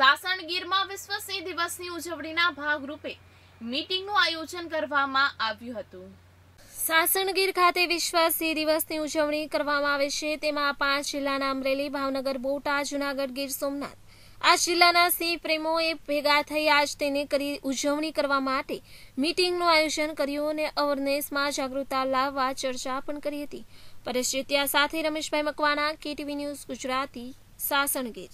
સાસણગીરમાં વિશ્વ સિંહ દિવસની ઉજવણીના ભાગરૂપે મીટિંગનું આયોજન કરવામાં આવ્યું હતું સાસણગીર ખાતે વિશ્વ સિંહ દિવસની ઉજવણી કરવામાં આવે છે તેમાં પાંચ જિલ્લાના અમરેલી ભાવનગર બોટા જુનાગઢ ગીર સોમનાથ આ જિલ્લાના સિંહ પ્રેમોએ ભેગા થઈ આજ તેને કરી ઉજવણી કરવા માટે મીટિંગનું આયોજન કર્યું અને અવેરનેસમાં જાગૃતતા લાવવા ચર્ચા પણ કરી હતી પરેશ સાથે રમેશભાઈ મકવાણા કેટીવી ન્યૂઝ ગુજરાતી સાસણગીર